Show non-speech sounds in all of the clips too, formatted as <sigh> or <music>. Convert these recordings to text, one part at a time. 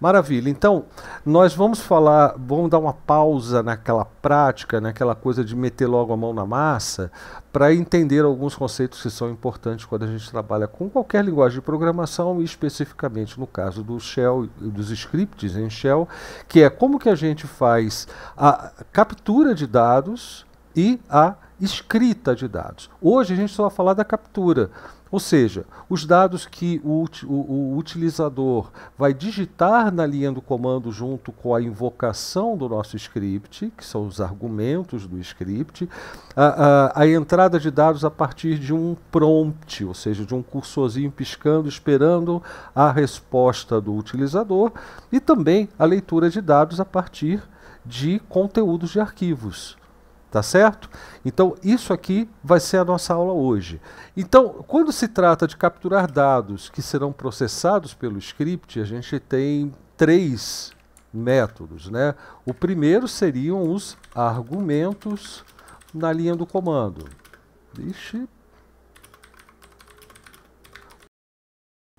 Maravilha. Então, nós vamos falar, vamos dar uma pausa naquela prática, naquela coisa de meter logo a mão na massa, para entender alguns conceitos que são importantes quando a gente trabalha com qualquer linguagem de programação, e especificamente no caso do shell, e dos scripts em shell, que é como que a gente faz a captura de dados e a escrita de dados. Hoje a gente só vai falar da captura ou seja, os dados que o, o, o, utilizador vai digitar na linha do comando junto com a invocação do nosso script, que são os argumentos do script, a, a, a entrada de dados a partir de um prompt, ou seja, de um cursorzinho piscando, esperando a resposta do utilizador, e também a leitura de dados a partir de conteúdos de arquivos. Tá certo? Então, isso aqui vai ser a nossa aula hoje. Então, quando se trata de capturar dados que serão processados pelo script, a gente tem três métodos. Né? O primeiro seriam os argumentos na linha do comando.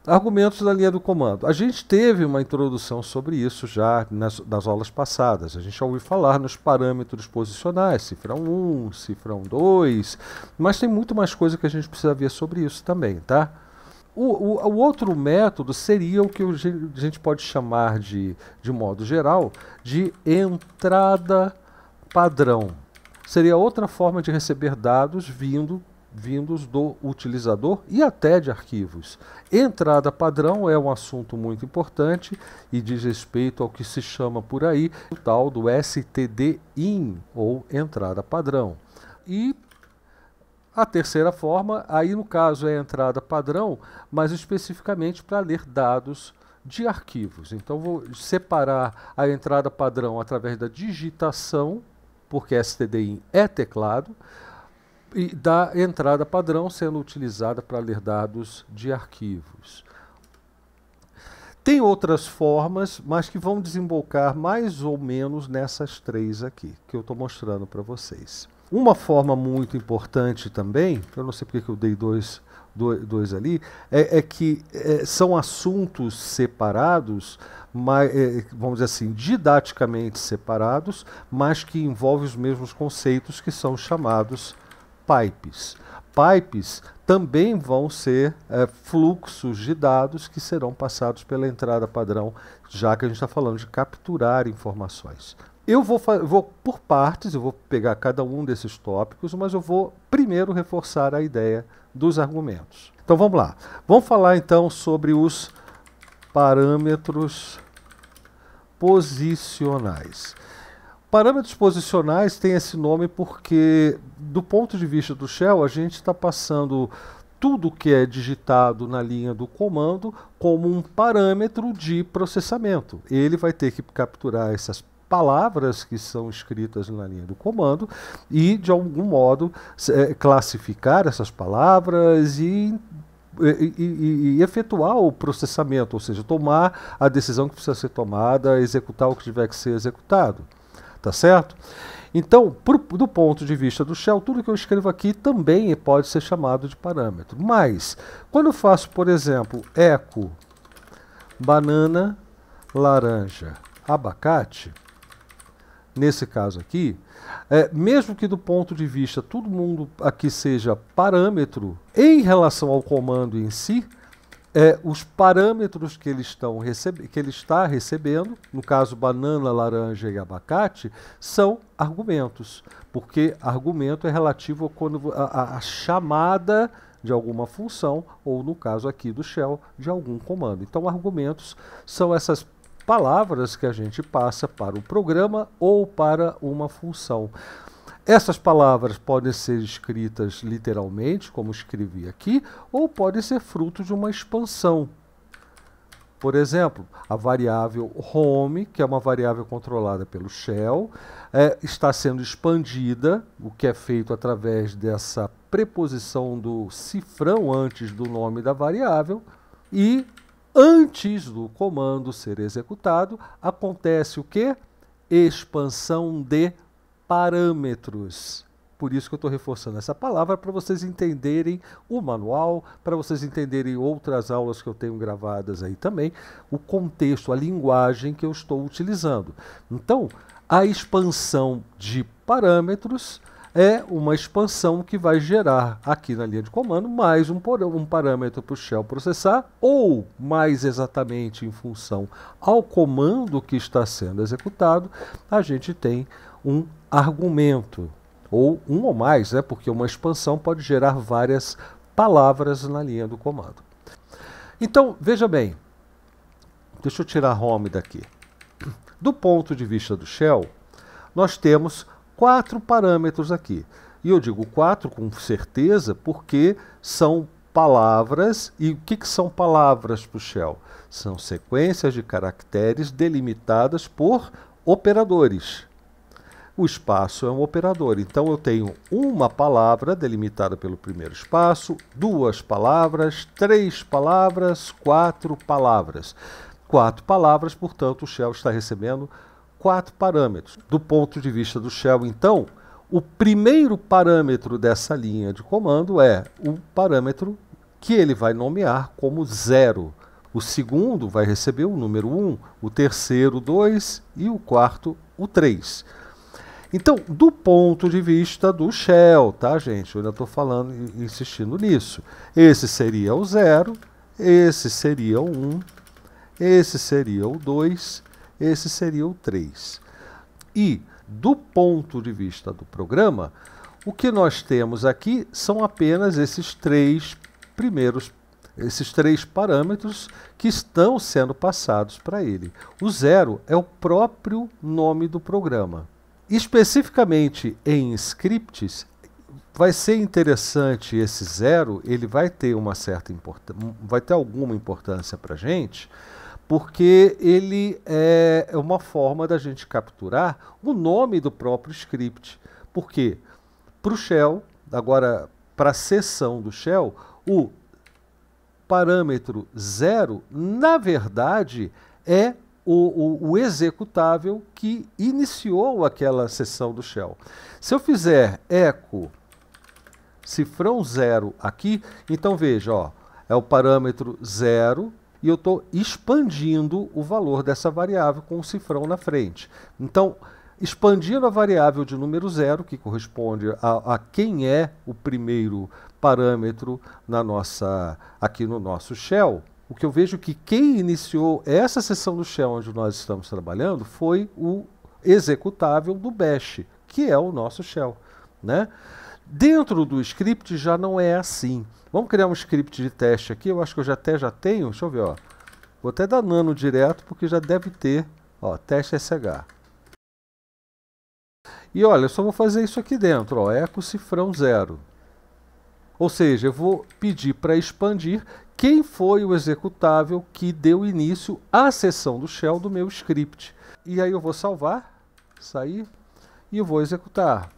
Argumentos da linha do comando. A gente teve uma introdução sobre isso já nas, nas aulas passadas. A gente já ouviu falar nos parâmetros posicionais, cifra 1, cifra 2, mas tem muito mais coisa que a gente precisa ver sobre isso também, tá? O, o, o, outro método seria o que a gente pode chamar de, de modo geral, de entrada padrão. Seria outra forma de receber dados vindo vindos do utilizador e até de arquivos. Entrada padrão é um assunto muito importante e diz respeito ao que se chama por aí o tal do STD-IN, ou entrada padrão. E a terceira forma, aí no caso é a entrada padrão, mas especificamente para ler dados de arquivos. Então vou separar a entrada padrão através da digitação, porque STD-IN é teclado, e da entrada padrão sendo utilizada para ler dados de arquivos. Tem outras formas, mas que vão desembocar mais ou menos nessas três aqui, que eu estou mostrando para vocês. Uma forma muito importante também, eu não sei porque eu dei dois, dois, dois ali, é, é que é, são assuntos separados, mas, é, vamos dizer assim, didaticamente separados, mas que envolvem os mesmos conceitos que são chamados pipes. Pipes também vão ser é, fluxos de dados que serão passados pela entrada padrão, já que a gente está falando de capturar informações. Eu vou, vou, por partes, eu vou pegar cada um desses tópicos, mas eu vou primeiro reforçar a ideia dos argumentos. Então vamos lá. Vamos falar então sobre os parâmetros posicionais. Parâmetros posicionais têm esse nome porque, do ponto de vista do Shell, a gente está passando tudo que é digitado na linha do comando como um parâmetro de processamento. Ele vai ter que capturar essas palavras que são escritas na linha do comando e, de algum modo, é, classificar essas palavras eh, e e, e, e, efetuar o processamento, ou seja, tomar a decisão que precisa ser tomada, executar o que tiver que ser executado tá certo? Então, do ponto de vista do Shell, tudo que eu escrevo aqui também pode ser chamado de parâmetro. Mas, quando eu faço, por exemplo, eco, banana, laranja, abacate, nesse caso aqui, é, mesmo que do ponto de vista todo mundo aqui seja parâmetro, em relação ao comando em si, é, os parâmetros que ele, estão que ele está recebendo, no caso banana, laranja e abacate, são argumentos, porque argumento é relativo a quando a, a chamada de alguma função, ou no caso aqui do shell, de algum comando. Então, argumentos são essas palavras que a gente passa para o programa ou para uma função. Essas palavras podem ser escritas literalmente, como escrevi aqui, ou podem ser fruto de uma expansão. Por exemplo, a variável home, que é uma variável controlada pelo shell, é, está sendo expandida, o que é feito através dessa preposição do cifrão antes do nome da variável, e antes do comando ser executado, acontece o que? Expansão de parâmetros. Por isso que eu estou reforçando essa palavra para vocês entenderem o manual, para vocês entenderem outras aulas que eu tenho gravadas aí também, o contexto, a linguagem que eu estou utilizando. Então, a expansão de parâmetros é uma expansão que vai gerar aqui na linha de comando mais um, um parâmetro para o shell processar, ou mais exatamente em função ao comando que está sendo executado, a gente tem um argumento, ou um ou mais, né, porque uma expansão pode gerar várias palavras na linha do comando. Então, veja bem, deixa eu tirar home daqui. Do ponto de vista do shell, nós temos quatro parâmetros aqui. E eu digo quatro com certeza porque são palavras. E o que, que são palavras para o shell? São sequências de caracteres delimitadas por operadores. O espaço é um operador, então eu tenho uma palavra delimitada pelo primeiro espaço, duas palavras, três palavras, quatro palavras. Quatro palavras, portanto, o shell está recebendo quatro parâmetros. Do ponto de vista do shell, então, o primeiro parâmetro dessa linha de comando é o parâmetro que ele vai nomear como zero. O segundo vai receber o número 1, um, o terceiro 2 e o quarto o 3. Então, do ponto de vista do Shell, tá, gente? Eu ainda estou falando, insistindo nisso. Esse seria o 0, esse seria o 1, um, esse seria o 2, esse seria o 3. E, do ponto de vista do programa, o que nós temos aqui são apenas esses três primeiros esses três parâmetros que estão sendo passados para ele. O zero é o próprio nome do programa. Especificamente em scripts, vai ser interessante esse zero, ele vai ter uma certa vai ter alguma importância para a gente, porque ele é, é uma forma da gente capturar o nome do próprio script. Por quê? Para o shell, agora para a seção do shell, o parâmetro zero, na verdade, é o, o, o executável que iniciou aquela sessão do shell. Se eu fizer eco cifrão zero aqui, então veja, ó, é o parâmetro zero e eu estou expandindo o valor dessa variável com o cifrão na frente. Então, expandindo a variável de número zero, que corresponde a, a quem é o primeiro parâmetro na nossa, aqui no nosso shell, o que eu vejo que quem iniciou essa sessão do Shell onde nós estamos trabalhando foi o executável do Bash, que é o nosso Shell. Né? Dentro do script já não é assim. Vamos criar um script de teste aqui, eu acho que eu já até já tenho, deixa eu ver, ó. vou até dar nano direto porque já deve ter, ó, teste SH. E olha, eu só vou fazer isso aqui dentro, ó, eco cifrão 0. Ou seja, eu vou pedir para expandir quem foi o executável que deu início à sessão do shell do meu script. E aí eu vou salvar, sair e vou executar.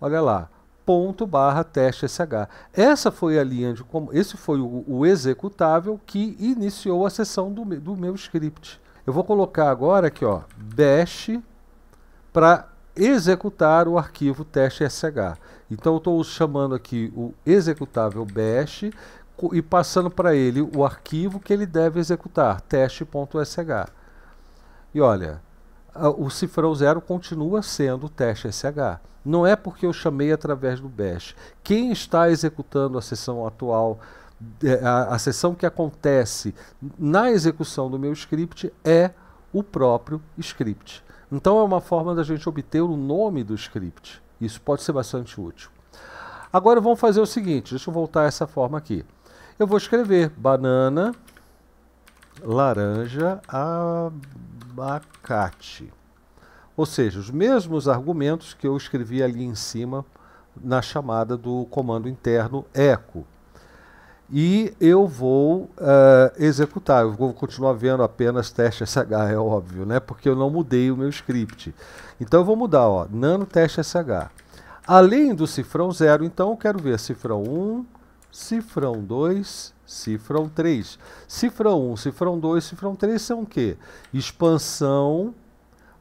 Olha lá, ponto barra teste sh. Essa foi a linha de como esse foi o, o executável que iniciou a sessão do, do meu script. Eu vou colocar agora aqui, ó, bash para executar o arquivo teste sh. Então eu estou chamando aqui o executável bash e passando para ele o arquivo que ele deve executar, teste.sh. E olha, o cifrão zero continua sendo o teste SH. Não é porque eu chamei através do bash. Quem está executando a sessão atual, é, a, a sessão que acontece na execução do meu script é o próprio script. Então é uma forma da gente obter o nome do script. Isso pode ser bastante útil. Agora vamos fazer o seguinte, deixa eu voltar essa forma aqui. Eu vou escrever banana, laranja, abacate. Ou seja, os mesmos argumentos que eu escrevi ali em cima na chamada do comando interno echo e eu vou uh, executar. Eu vou continuar vendo apenas teste SH, é óbvio, né? Porque eu não mudei o meu script. Então eu vou mudar, ó, nano teste SH. Além do cifrão 0, então eu quero ver cifrão 1, um, cifrão 2, cifrão 3. Cifrão 1, um, cifrão 2, cifrão 3 são o quê? Expansão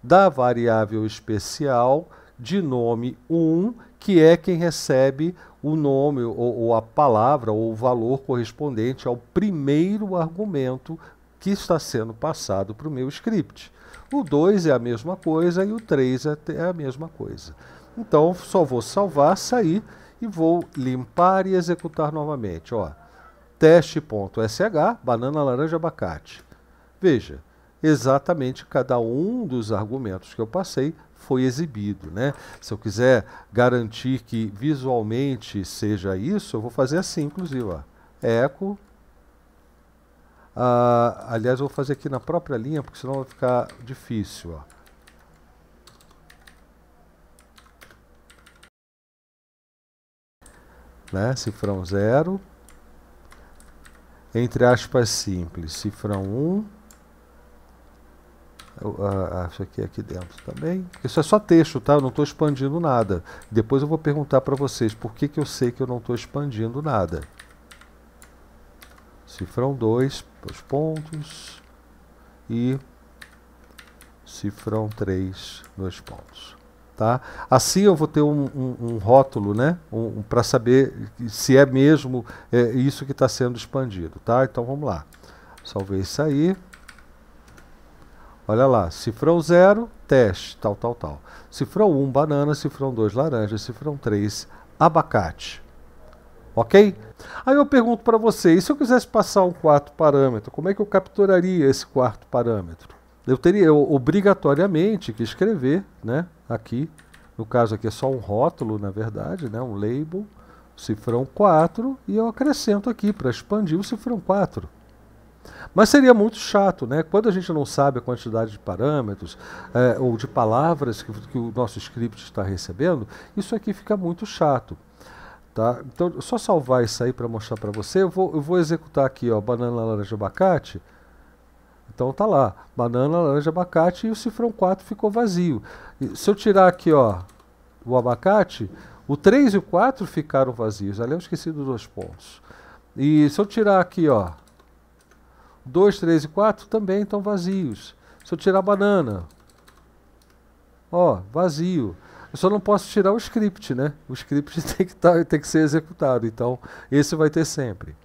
da variável especial de nome 1, um, que é quem recebe o nome ou, ou a palavra ou o valor correspondente ao primeiro argumento que está sendo passado para o meu script. O 2 é a mesma coisa e o 3 é, é a mesma coisa. Então, só vou salvar, sair e vou limpar e executar novamente. Ó, teste.sh, banana, laranja, abacate. Veja, exatamente cada um dos argumentos que eu passei foi exibido. Né? Se eu quiser garantir que visualmente seja isso, eu vou fazer assim, inclusive. Ó. Eco. Ah, aliás, eu vou fazer aqui na própria linha, porque senão vai ficar difícil. Ó. Né? Cifrão 0, entre aspas simples, cifrão 1, um, acho ah, que é aqui dentro também. Isso é só texto, tá? Eu não estou expandindo nada. Depois eu vou perguntar para vocês por que, que eu sei que eu não estou expandindo nada. Cifrão 2, os pontos. E cifrão 3, dois pontos. Tá? Assim eu vou ter um, um, um rótulo, né? Um, para saber se é mesmo é, isso que está sendo expandido, tá? Então vamos lá. Salvei isso aí. Olha lá, cifrão 0, teste, tal, tal, tal. Cifrão 1, um, banana, cifrão 2, laranja, cifrão 3, abacate. Ok? Aí eu pergunto para você, e se eu quisesse passar um quarto parâmetro, como é que eu capturaria esse quarto parâmetro? Eu teria eu, obrigatoriamente que escrever, né, aqui, no caso aqui é só um rótulo, na verdade, né, um label, cifrão 4, e eu acrescento aqui para expandir o cifrão 4. Mas seria muito chato, né? Quando a gente não sabe a quantidade de parâmetros é, ou de palavras que, que, o nosso script está recebendo, isso aqui fica muito chato. Tá? Então, só salvar isso aí para mostrar para você. Eu vou, eu vou executar aqui, ó, banana, laranja, abacate. Então tá lá, banana, laranja, abacate e o cifrão 4 ficou vazio. E, se eu tirar aqui, ó, o abacate, o 3 e o 4 ficaram vazios. Ali eu esqueci dos dois pontos. E se eu tirar aqui, ó, 2, 3 e 4 também estão vazios. Se eu tirar a banana, ó, vazio. Eu só não posso tirar o script, né? O script <laughs> tem que, tá, tem que ser executado, então esse vai ter sempre.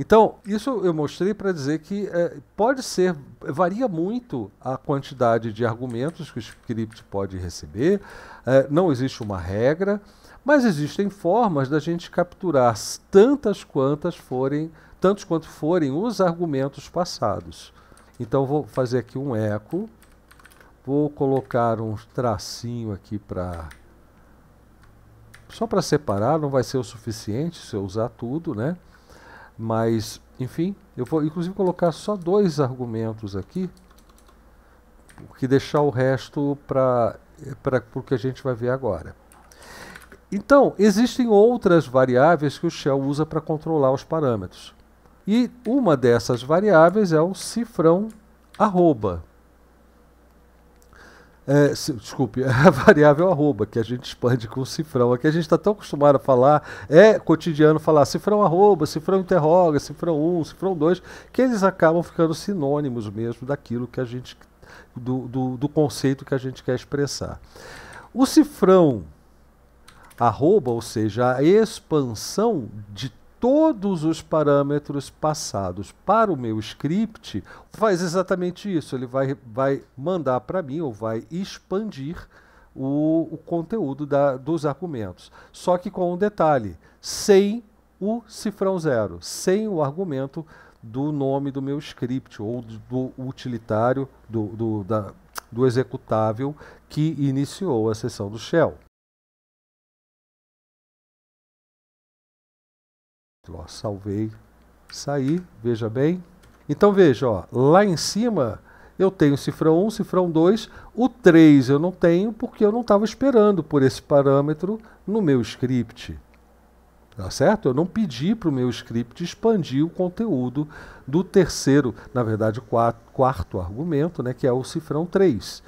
Então, isso eu mostrei para dizer que é, pode ser, varia muito a quantidade de argumentos que o script pode receber, é, não existe uma regra, mas existem formas da gente capturar tantas quantas forem tantos quanto forem os argumentos passados. Então vou fazer aqui um eco, vou colocar um tracinho aqui para só para separar, não vai ser o suficiente se eu usar tudo, né? Mas, enfim, eu vou inclusive colocar só dois argumentos aqui, que deixar o resto para o que a gente vai ver agora. Então, existem outras variáveis que o Shell usa para controlar os parâmetros. E uma dessas variáveis é o cifrão arroba. É, se, desculpe, é <laughs> a variável arroba, que a gente expande com o cifrão. Aqui a gente está tão acostumado a falar, é cotidiano falar cifrão arroba, cifrão interroga, cifrão 1, um, cifrão 2, que eles acabam ficando sinônimos mesmo daquilo que a gente. do, do, do conceito que a gente quer expressar. O cifrão arroba, ou seja, a expansão de todos os parâmetros passados para o meu script, faz exatamente isso. Ele vai, vai mandar para mim ou vai expandir o, o conteúdo da, dos argumentos. Só que com um detalhe, sem o cifrão zero, sem o argumento do nome do meu script ou do, utilitário, do, do, da, do executável que iniciou a sessão do shell. Ó, salvei, saí, veja bem. Então veja, ó, lá em cima eu tenho cifrão 1, cifrão 2, o 3 eu não tenho porque eu não estava esperando por esse parâmetro no meu script. Tá certo? Eu não pedi para o meu script expandir o conteúdo do terceiro, na verdade, quatro, quarto argumento, né, que é o cifrão 3.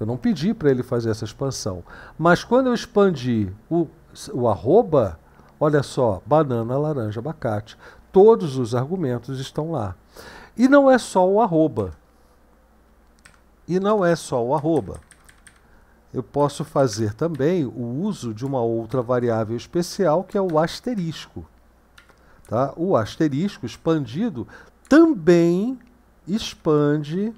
Eu não pedi para ele fazer essa expansão. Mas quando eu expandi o, o arroba, Olha só, banana, laranja, abacate. Todos os argumentos estão lá. E não é só o arroba. E não é só o arroba. Eu posso fazer também o uso de uma outra variável especial que é o asterisco. Tá? O asterisco expandido também expande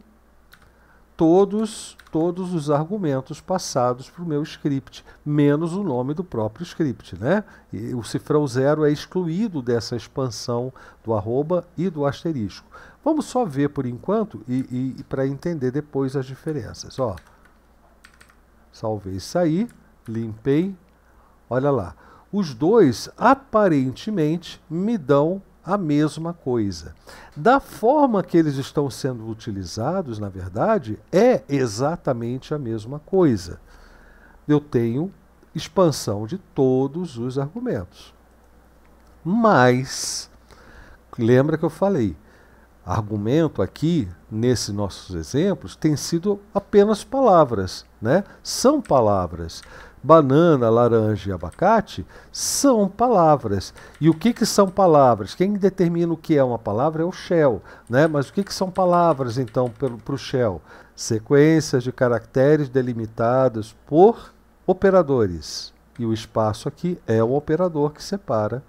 todos, todos os argumentos passados para o meu script, menos o nome do próprio script. Né? E o cifrão zero é excluído dessa expansão do arroba e do asterisco. Vamos só ver por enquanto e, e, e para entender depois as diferenças. Ó, salvei isso aí, limpei. Olha lá. Os dois aparentemente me dão a mesma coisa. Da forma que eles estão sendo utilizados, na verdade, é exatamente a mesma coisa. Eu tenho expansão de todos os argumentos. Mas, lembra que eu falei, argumento aqui, nesses nossos exemplos, tem sido apenas palavras, né? São palavras banana, laranja e abacate são palavras. E o que, que são palavras? Quem determina o que é uma palavra é o Shell. Né? Mas o que, que são palavras, então, para o Shell? Sequências de caracteres delimitadas por operadores. E o espaço aqui é o operador que separa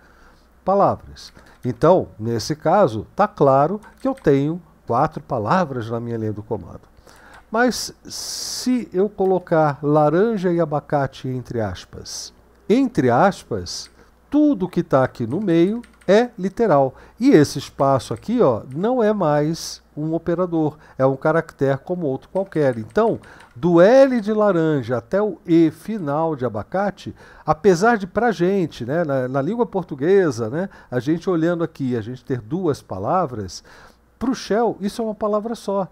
palavras. Então, nesse caso, está claro que eu tenho quatro palavras na minha linha do comando. Mas se eu colocar laranja e abacate entre aspas, entre aspas, tudo que está aqui no meio é literal. E esse espaço aqui ó, não é mais um operador, é um caractere como outro qualquer. Então, do L de laranja até o E final de abacate, apesar de para a gente, né, na, na, língua portuguesa, né, a gente olhando aqui, a gente ter duas palavras, para o Shell isso é uma palavra só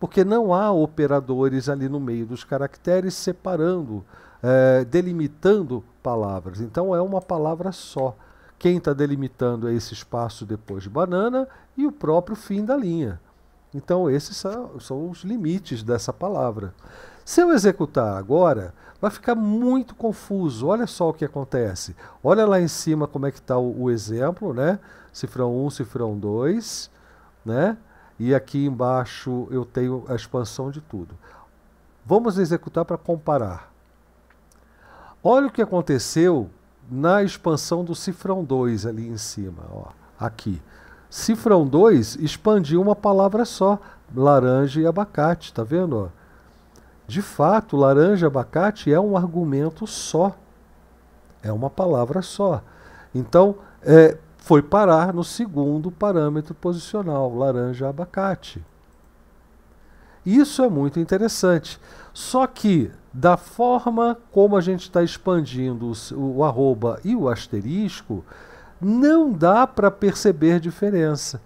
porque não há operadores ali no meio dos caracteres separando, é, delimitando palavras. Então é uma palavra só. Quem está delimitando é esse espaço depois de banana e o próprio fim da linha. Então, esses são, são, os limites dessa palavra. Se eu executar agora, vai ficar muito confuso. Olha só o que acontece. Olha lá em cima como é que está o, o, exemplo, né? Cifrão 1, cifrão 2, né? E aqui embaixo eu tenho a expansão de tudo. Vamos executar para comparar. Olha o que aconteceu na expansão do cifrão 2 ali em cima, ó, aqui. Cifrão 2 expandiu uma palavra só, laranja e abacate, tá vendo? De fato, laranja e abacate é um argumento só, é uma palavra só. Então, é, foi parar no segundo parâmetro posicional, laranja-abacate. Isso é muito interessante. Só que, da forma como a gente está expandindo o, o arroba e o asterisco, não dá para perceber diferença.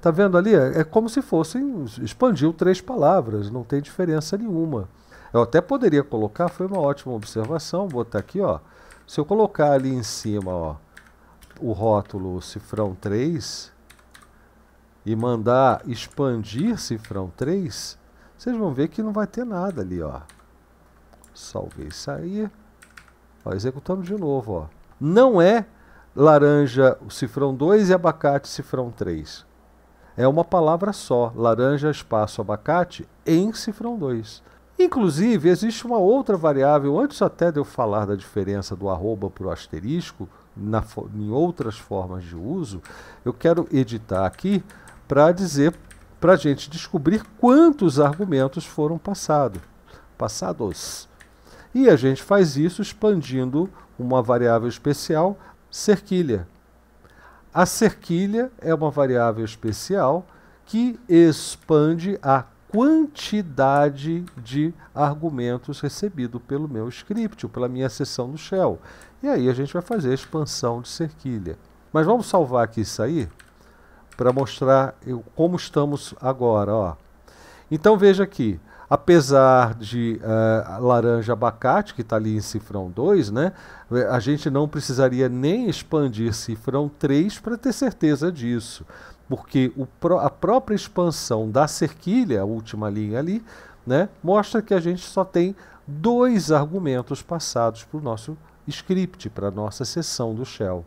Tá vendo ali? É, é como se fossem. expandiu três palavras, não tem diferença nenhuma. Eu até poderia colocar, foi uma ótima observação, vou botar aqui, ó. Se eu colocar ali em cima, ó, o rótulo cifrão 3 e mandar expandir cifrão 3, vocês vão ver que não vai ter nada ali, ó. Salvei e sair. Ó, executando de novo, ó. Não é laranja o cifrão 2 e abacate cifrão 3. É uma palavra só, laranja espaço abacate em cifrão 2. Inclusive, existe uma outra variável, antes até de eu falar da diferença do arroba para o asterisco, na, em outras formas de uso, eu quero editar aqui para dizer, para a gente descobrir quantos argumentos foram passado, passados. E a gente faz isso expandindo uma variável especial, cerquilha. A cerquilha é uma variável especial que expande a quantidade de argumentos recebido pelo meu script, ou pela minha sessão no shell. E aí a gente vai fazer a expansão de cerquilha. Mas vamos salvar aqui isso aí, para mostrar eu, como estamos agora. Ó. Então veja aqui, apesar de uh, laranja abacate, que está ali em cifrão 2, né, a gente não precisaria nem expandir cifrão 3 para ter certeza disso porque o, a própria expansão da cerquilha, a última linha ali, né, mostra que a gente só tem dois argumentos passados para o nosso script, para a nossa sessão do shell.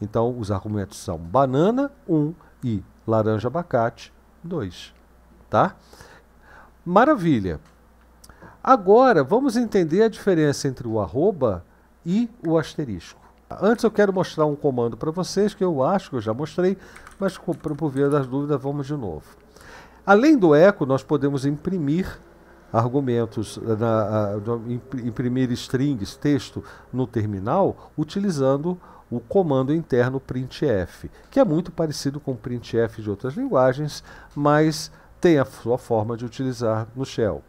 Então, os argumentos são banana, 1, um, e laranja abacate, 2. Tá? Maravilha! Agora, vamos entender a diferença entre o arroba e o asterisco. Antes eu quero mostrar um comando para vocês, que eu acho que eu já mostrei, mas por via das dúvidas vamos de novo. Além do eco, nós podemos imprimir argumentos, eh, na, imprimir strings, texto no terminal, utilizando o comando interno printf, que é muito parecido com o printf de outras linguagens, mas tem a sua forma de utilizar no shell.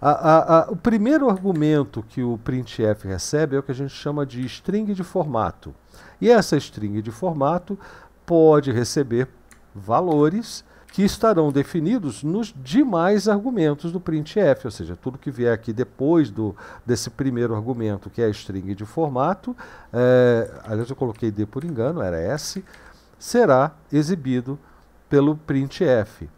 A, a, a, o primeiro argumento que o printf recebe é o que a gente chama de string de formato. E essa string de formato pode receber valores que estarão definidos nos demais argumentos do printf, ou seja, tudo que vier aqui depois do, desse primeiro argumento, que é a string de formato, é, aliás eu coloquei D por engano, era S, será exibido pelo printf.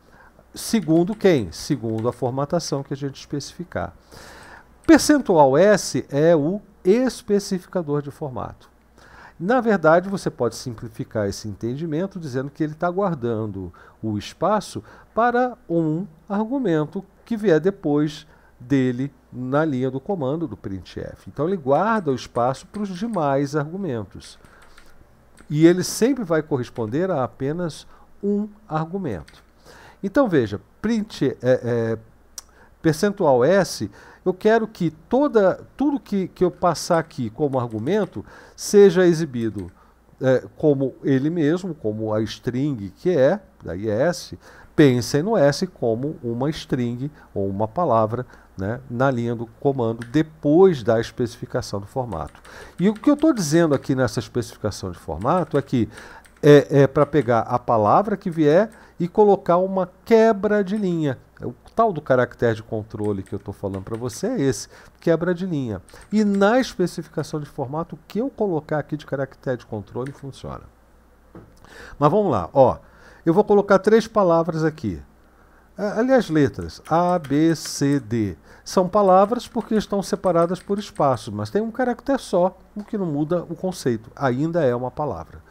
Segundo quem? Segundo a formatação que a gente especificar. Percentual S é o especificador de formato. Na verdade, você pode simplificar esse entendimento dizendo que ele está guardando o espaço para um argumento que vier depois dele na linha do comando do printf. Então ele guarda o espaço para os demais argumentos. E ele sempre vai corresponder a apenas um argumento. Então veja, print é, é, percentual S, eu quero que toda, tudo que, que eu passar aqui como argumento seja exibido é, como ele mesmo, como a string que é, daí é S, pensem no S como uma string ou uma palavra né, na linha do comando depois da especificação do formato. E o que eu estou dizendo aqui nessa especificação de formato é que é, é para pegar a palavra que vier e colocar uma quebra de linha. É o tal do caractere de controle que eu estou falando para você é esse, quebra de linha. E na especificação de formato, o que eu colocar aqui de caractere de controle funciona. Mas vamos lá, ó. Eu vou colocar três palavras aqui. Aliás, letras A, B, C, D. São palavras porque estão separadas por espaços, mas tem um caractere só, o que não muda o conceito. Ainda é uma palavra.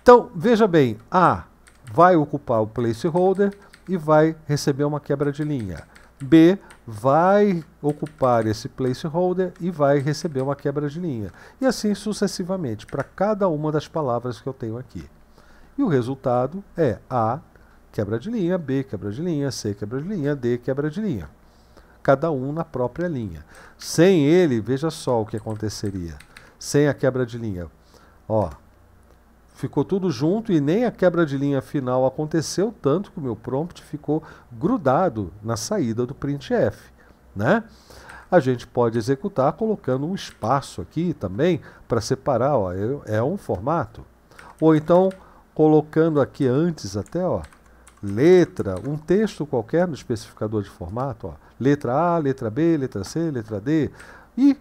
Então, veja bem, A vai ocupar o placeholder e vai receber uma quebra de linha. B vai ocupar esse placeholder e vai receber uma quebra de linha. E assim sucessivamente, para cada uma das palavras que eu tenho aqui. E o resultado é A quebra de linha, B quebra de linha, C quebra de linha, D quebra de linha. Cada um na própria linha. Sem ele, veja só o que aconteceria. Sem a quebra de linha. Ó, ficou tudo junto e nem a quebra de linha final aconteceu, tanto que o meu prompt ficou grudado na saída do printf. Né? A gente pode executar colocando um espaço aqui também para separar, ó, é, é um formato. Ou então colocando aqui antes até, ó, letra, um texto qualquer no especificador de formato, ó, letra A, letra B, letra C, letra D. E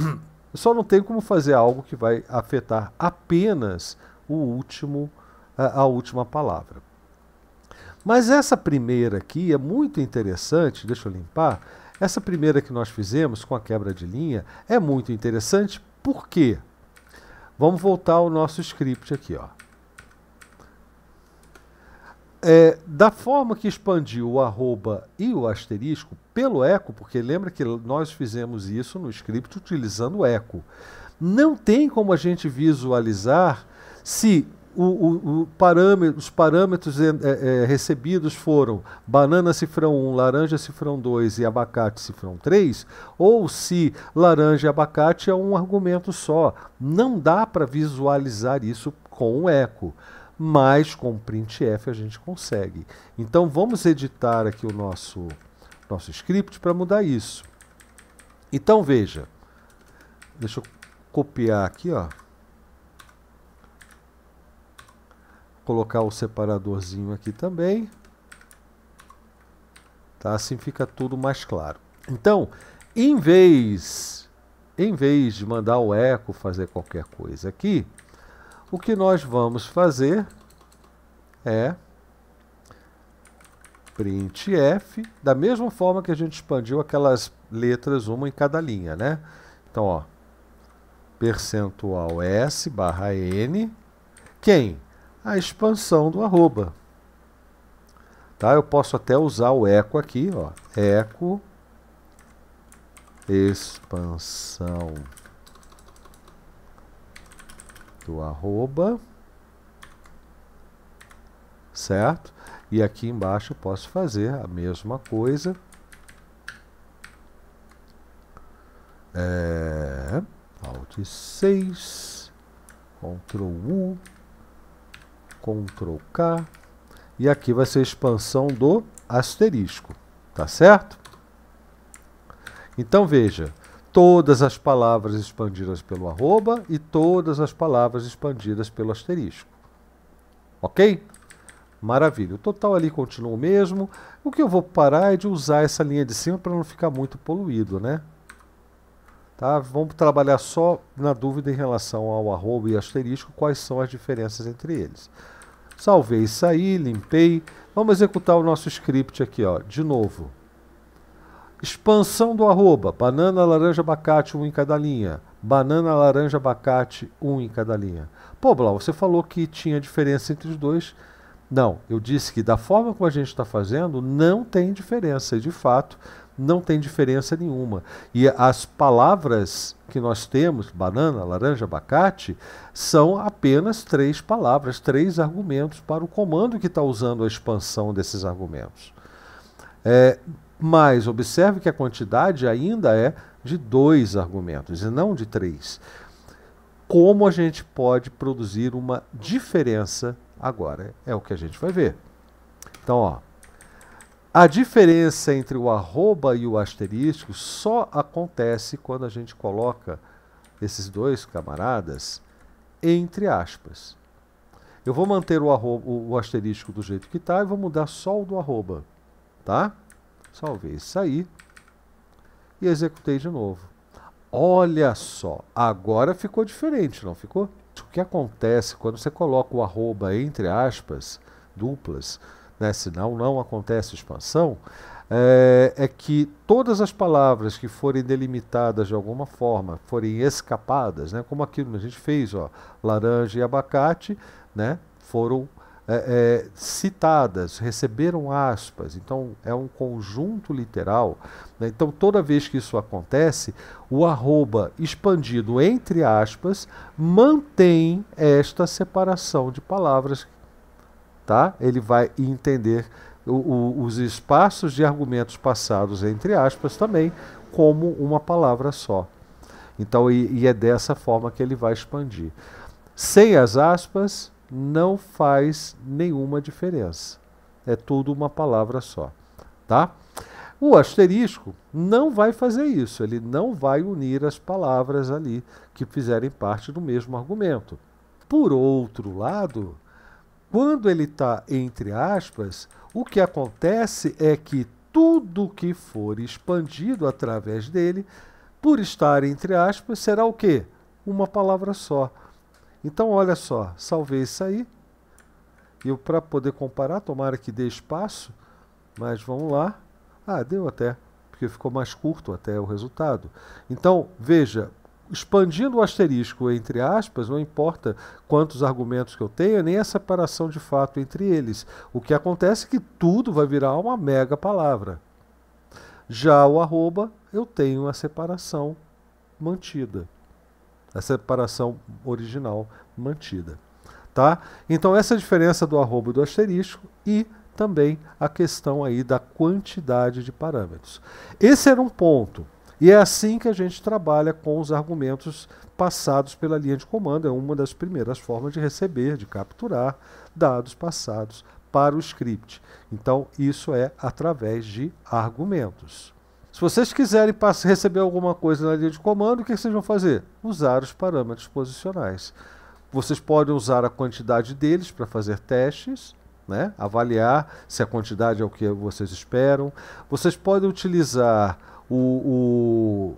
<clears throat> só não tem como fazer algo que vai afetar apenas o último, a, última palavra. Mas essa primeira aqui é muito interessante, deixa eu limpar. Essa primeira que nós fizemos com a quebra de linha é muito interessante, por quê? Vamos voltar ao nosso script aqui, ó. É, da forma que expandiu o arroba e o asterisco pelo eco, porque lembra que nós fizemos isso no script utilizando o eco. Não tem como a gente visualizar se o, o, o parâmetro, os parâmetros é, é, é, recebidos foram banana cifrão 1, laranja cifrão 2 e abacate cifrão 3, ou se laranja e abacate é um argumento só. Não dá para visualizar isso com o eco, mas com o printf a gente consegue. Então vamos editar aqui o nosso, nosso script para mudar isso. Então veja, deixa eu copiar aqui, ó. colocar o separadorzinho aqui também. Tá? Assim fica tudo mais claro. Então, em vez, em vez de mandar o eco fazer qualquer coisa aqui, o que nós vamos fazer é print F, da mesma forma que a gente expandiu aquelas letras, uma em cada linha, né? Então, ó, percentual S barra N, quem? a expansão do arroba. Tá? Eu posso até usar o eco aqui, ó, eco expansão do arroba, certo? E aqui embaixo eu posso fazer a mesma coisa. É, Alt 6, Ctrl U, Ctrl K. E aqui vai ser a expansão do asterisco, tá certo? Então veja, todas as palavras expandidas pelo arroba e todas as palavras expandidas pelo asterisco. Ok? Maravilha. O total ali continua o mesmo. O que eu vou parar é de usar essa linha de cima para não ficar muito poluído, né? Tá? Vamos trabalhar só na dúvida em relação ao arroba e asterisco, quais são as diferenças entre eles. Salvei, saí, limpei. Vamos executar o nosso script aqui, ó, de novo. Expansão do arroba, banana, laranja, abacate, um em cada linha. Banana, laranja, abacate, um em cada linha. Pô, Blau, você falou que tinha diferença entre os dois. Não, eu disse que da forma como a gente está fazendo, não tem diferença. E de fato, não tem diferença nenhuma. E as palavras que nós temos, banana, laranja, abacate, são apenas três palavras, três argumentos para o comando que está usando a expansão desses argumentos. É, mas observe que a quantidade ainda é de dois argumentos e não de três. Como a gente pode produzir uma diferença agora? É o que a gente vai ver. Então, ó. A diferença entre o arroba e o asterisco só acontece quando a gente coloca esses dois camaradas entre aspas. Eu vou manter o, arroba, o asterisco do jeito que está e vou mudar só o do arroba, tá? Salvei isso aí e executei de novo. Olha só, agora ficou diferente, não ficou? O que acontece quando você coloca o arroba entre aspas duplas né, senão não acontece expansão, é, é, que todas as palavras que forem delimitadas de alguma forma, forem escapadas, né, como aquilo que a gente fez, ó, laranja e abacate, né, foram é, é, citadas, receberam aspas. Então é um conjunto literal. Né, então toda vez que isso acontece, o arroba expandido entre aspas mantém esta separação de palavras tá? ele vai entender o, o, os espaços de argumentos passados, entre aspas, também como uma palavra só. Então, e, e é dessa forma que ele vai expandir. Sem as aspas, não faz nenhuma diferença. É tudo uma palavra só, tá? O asterisco não vai fazer isso, ele não vai unir as palavras ali que fizerem parte do mesmo argumento. Por outro lado, quando ele está entre aspas, o que acontece é que tudo que for expandido através dele, por estar entre aspas, será o quê? Uma palavra só. Então, olha só, salvei isso aí. Eu, para poder comparar, tomara que dê espaço, mas vamos lá. Ah, deu até, porque ficou mais curto até o resultado. Então, veja, expandindo o asterisco entre aspas, não importa quantos argumentos que eu tenha, nem a separação de fato entre eles. O que acontece é que tudo vai virar uma mega palavra. Já o arroba, eu tenho a separação mantida. A separação original mantida. Tá? Então essa é a diferença do arroba e do asterisco e também a questão aí da quantidade de parâmetros. Esse era um ponto. E é assim que a gente trabalha com os argumentos passados pela linha de comando. É uma das primeiras formas de receber, de capturar dados passados para o script. Então, isso é através de argumentos. Se vocês quiserem receber alguma coisa na linha de comando, o que vocês vão fazer? Usar os parâmetros posicionais. Vocês podem usar a quantidade deles para fazer testes, né? avaliar se a quantidade é o que vocês esperam. Vocês podem utilizar o,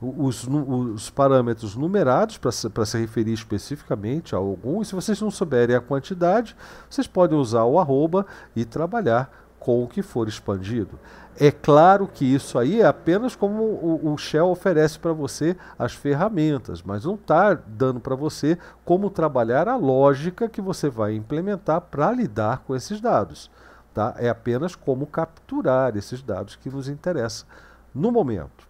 o, os, os, parâmetros numerados para se, referir especificamente a algum. E se vocês não souberem a quantidade, vocês podem usar o arroba e trabalhar com o que for expandido. É claro que isso aí é apenas como o, o Shell oferece para você as ferramentas, mas não está dando para você como trabalhar a lógica que você vai implementar para lidar com esses dados. Tá? É apenas como capturar esses dados que nos interessa no momento.